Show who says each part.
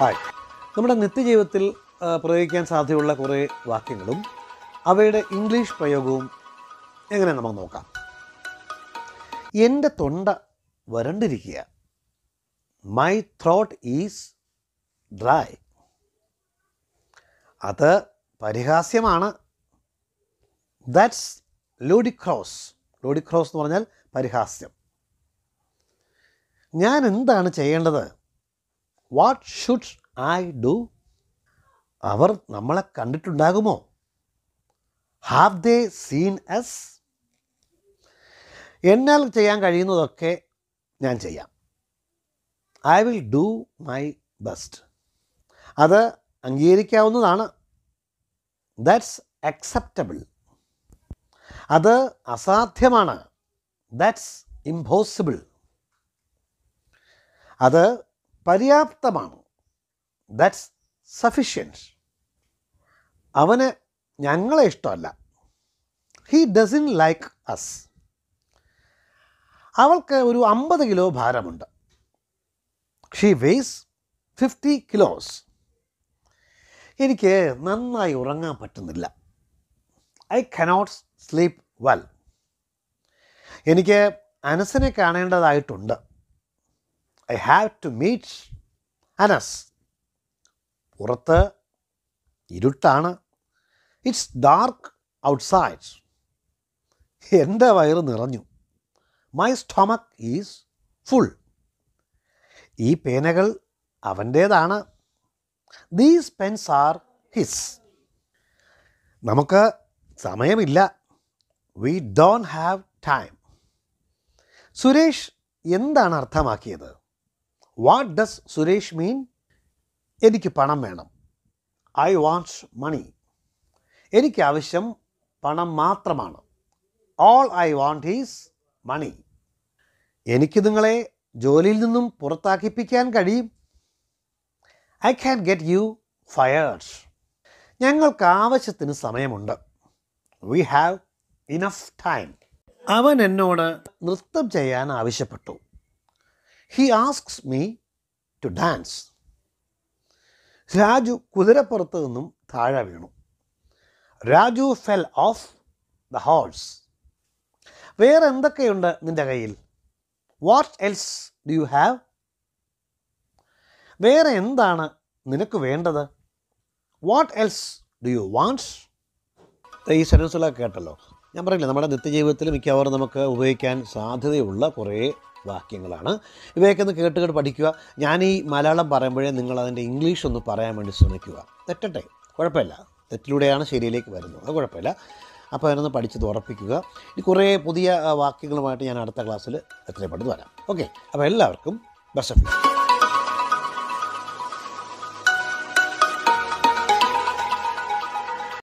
Speaker 1: hi നമ്മുടെ നിത്യജീവിതത്തിൽ പ്രയോഗിക്കാൻ സാധ്യതയുള്ള കുറേ വാക്യങ്ങളും അവയുടെ ഇംഗ്ലീഷ് പ്രയോഗവും എങ്ങനെ നമുക്ക് നോക്കാം എൻ്റെ തൊണ്ട വരണ്ടിരിക്കുക മൈ ത്രോട്ട് ഈസ് ഡ്രൈ അത് പരിഹാസ്യമാണ് ദാറ്റ്സ് ലോഡിക്രോസ് ലോഡിക്രോസ് എന്ന് പറഞ്ഞാൽ പരിഹാസ്യം ഞാൻ എന്താണ് ചെയ്യേണ്ടത് വാട്ട് ഷുഡ് ഐ ഡു അവർ നമ്മളെ കണ്ടിട്ടുണ്ടാകുമോ ഹാവ് ദേ സീൻ എസ് എന്നാൽ ചെയ്യാൻ കഴിയുന്നതൊക്കെ ഞാൻ ചെയ്യാം I will do my best അത് അംഗീകരിക്കാവുന്നതാണ് ദാറ്റ്സ് അക്സെപ്റ്റബിൾ അത് അസാധ്യമാണ് ദാറ്റ്സ് ഇമ്പോസിബിൾ അത് പര്യാപ്തമാണ് ദാറ്റ്സ് സഫിഷ്യൻസ് അവന് ഞങ്ങളെ ഇഷ്ടമല്ല ഹീ ഡസിൻ ലൈക്ക് അസ് അവൾക്ക് ഒരു അമ്പത് കിലോ ഭാരമുണ്ട് ഷീ വെയ്സ് ഫിഫ്റ്റി കിലോസ് എനിക്ക് നന്നായി ഉറങ്ങാൻ പറ്റുന്നില്ല ഐ കനോട്ട് സ്ലീപ്പ് വെൽ എനിക്ക് അനസിനെ കാണേണ്ടതായിട്ടുണ്ട് I have to meet Anas പുറത്ത് ഇരുട്ടാണ് ഇറ്റ്സ് ഡാർക്ക് ഔട്ട്സൈഡ് എൻ്റെ വയറ് നിറഞ്ഞു മൈ സ്റ്റൊമക്ക് ഈസ് ഫുൾ ഈ പേനകൾ അവൻ്റേതാണ് ദീസ് പെൻസ് ആർ ഹിസ് നമുക്ക് സമയമില്ല we don't have time Suresh എന്താണ് അർത്ഥമാക്കിയത് വാട്ട് ഡസ് സുരേഷ് മീൻ എനിക്ക് പണം വേണം ഐ വാണ്ട്സ് മണി എനിക്ക് ആവശ്യം പണം മാത്രമാണ് all I want is money എനിക്ക് നിങ്ങളെ ജോലിയിൽ നിന്നും പുറത്താക്കിപ്പിക്കാൻ കഴിയും I can get you fired ഞങ്ങൾക്ക് ആവശ്യത്തിന് സമയമുണ്ട് വി ഹാവ് ഇനഫ് ടൈം അവൻ എന്നോട് നൃത്തം ചെയ്യാൻ ആവശ്യപ്പെട്ടു he asks me to dance Raju കുതിരപ്പുറത്ത് നിന്നും താഴെ വീണു Raju fell off the horse വേറെ എന്തൊക്കെയുണ്ട് നിൻ്റെ കയ്യിൽ what else do you have വേറെ എന്താണ് നിനക്ക് വേണ്ടത് what else do you wants ഈ സെൻസുകളൊക്കെ കേട്ടല്ലോ ഞാൻ പറയില്ല നമ്മുടെ നിത്യജീവിതത്തിൽ മിക്കവാറും നമുക്ക് ഉപയോഗിക്കാൻ സാധ്യതയുള്ള കുറേ വാക്യങ്ങളാണ് ഇവയൊക്കെ ഒന്ന് കേട്ട് പഠിക്കുക ഞാൻ ഈ മലയാളം പറയുമ്പോഴേ നിങ്ങൾ അതിൻ്റെ ഇംഗ്ലീഷ് ഒന്ന് പറയാൻ വേണ്ടി ശ്രമിക്കുക തെറ്റട്ടെ കുഴപ്പമില്ല തെറ്റിലൂടെയാണ് ശരിയിലേക്ക് വരുന്നത് അത് കുഴപ്പമില്ല അപ്പോൾ അതിനൊന്ന് പഠിച്ചത് ഉറപ്പിക്കുക ഇനി കുറേ പുതിയ വാക്യങ്ങളുമായിട്ട് ഞാൻ അടുത്ത ക്ലാസ്സിൽ എത്രയും പെട്ടെന്ന് വരാം ഓക്കെ അപ്പോൾ എല്ലാവർക്കും ബെസ്റ്റ് ഓഫ്